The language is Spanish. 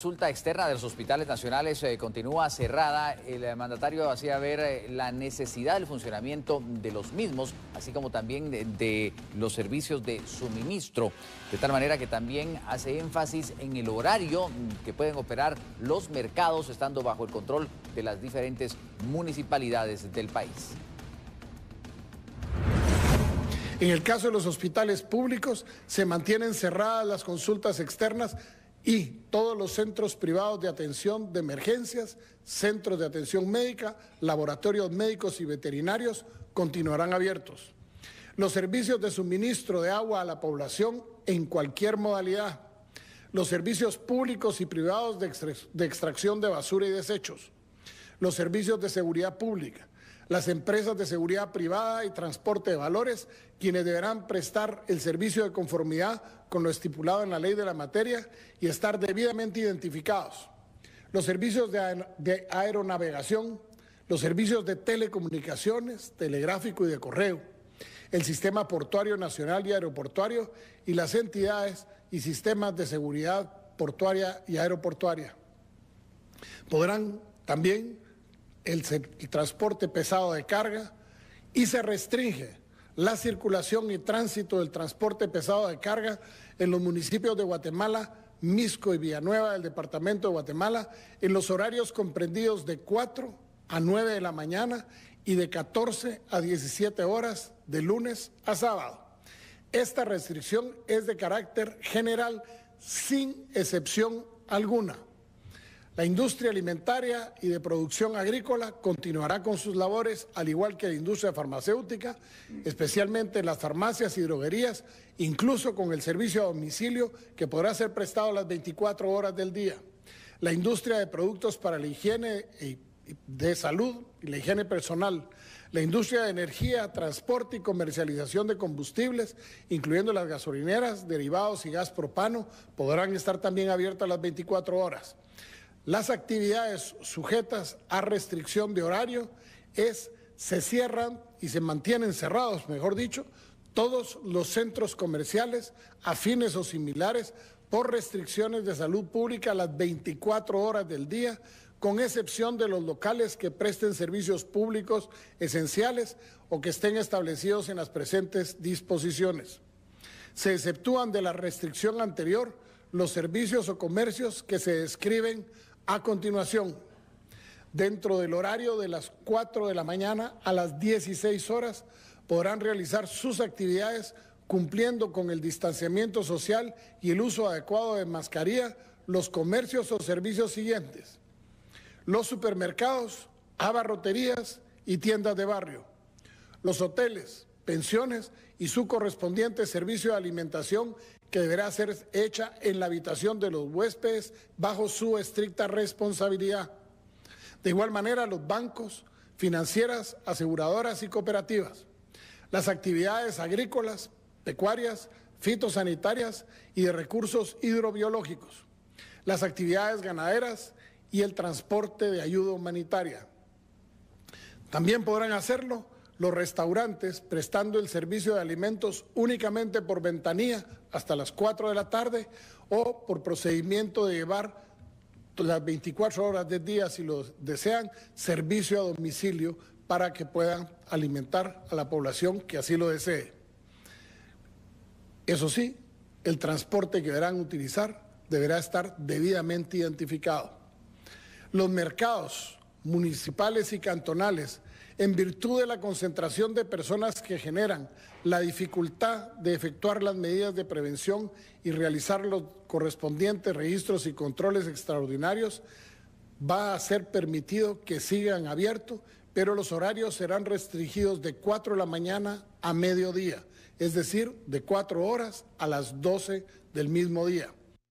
consulta externa de los hospitales nacionales eh, continúa cerrada. El eh, mandatario hacía ver eh, la necesidad del funcionamiento de los mismos, así como también de, los servicios de suministro, de tal manera que también hace énfasis en el horario que pueden operar los mercados estando bajo el control de las diferentes municipalidades del país. En el caso de los hospitales públicos, se mantienen cerradas las consultas externas y todos los centros privados de atención de emergencias, centros de atención médica, laboratorios médicos y veterinarios continuarán abiertos. Los servicios de suministro de agua a la población en cualquier modalidad. Los servicios públicos y privados de extracción de basura y desechos. Los servicios de seguridad pública las empresas de seguridad privada y transporte de valores, quienes deberán prestar el servicio de conformidad con lo estipulado en la ley de la materia y estar debidamente identificados. Los servicios de, aeronavegación, los servicios de telecomunicaciones, telegráfico y de correo, el sistema portuario nacional y aeroportuario y las entidades y sistemas de seguridad portuaria y aeroportuaria. Podrán también el, transporte pesado de carga y se restringe la circulación y tránsito del transporte pesado de carga en los municipios de Guatemala, Misco y Villanueva del Departamento de Guatemala en los horarios comprendidos de 4 a 9 de la mañana y de 14 a 17 horas de lunes a sábado. Esta restricción es de carácter general sin excepción alguna. La industria alimentaria y de producción agrícola continuará con sus labores, al igual que la industria farmacéutica, especialmente las farmacias y droguerías, incluso con el servicio a domicilio que podrá ser prestado las 24 horas del día. La industria de productos para la higiene de salud y la higiene personal, la industria de energía, transporte y comercialización de combustibles, incluyendo las gasolineras, derivados y gas propano, podrán estar también abiertas las 24 horas. Las actividades sujetas a restricción de horario es se cierran y se mantienen cerrados, mejor dicho, todos los centros comerciales afines o similares por restricciones de salud pública a las 24 horas del día, con excepción de los locales que presten servicios públicos esenciales o que estén establecidos en las presentes disposiciones. Se exceptúan de la restricción anterior los servicios o comercios que se describen a continuación, dentro del horario de las 4 de la mañana a las 16 horas, podrán realizar sus actividades cumpliendo con el distanciamiento social y el uso adecuado de mascarilla los comercios o servicios siguientes. Los supermercados, abarroterías y tiendas de barrio. Los hoteles, pensiones y su correspondiente servicio de alimentación que deberá ser hecha en la habitación de los huéspedes bajo su estricta responsabilidad. De igual manera, los bancos, financieras, aseguradoras y cooperativas, las actividades agrícolas, pecuarias, fitosanitarias y de recursos hidrobiológicos, las actividades ganaderas y el transporte de ayuda humanitaria. También podrán hacerlo los restaurantes prestando el servicio de alimentos únicamente por ventanilla hasta las 4 de la tarde o por procedimiento de llevar las 24 horas del día, si lo desean, servicio a domicilio para que puedan alimentar a la población que así lo desee. Eso sí, el transporte que deberán utilizar deberá estar debidamente identificado. Los mercados municipales y cantonales, en virtud de la concentración de personas que generan la dificultad de efectuar las medidas de prevención y realizar los correspondientes registros y controles extraordinarios, va a ser permitido que sigan abiertos, pero los horarios serán restringidos de 4 de la mañana a mediodía, es decir, de 4 horas a las 12 del mismo día.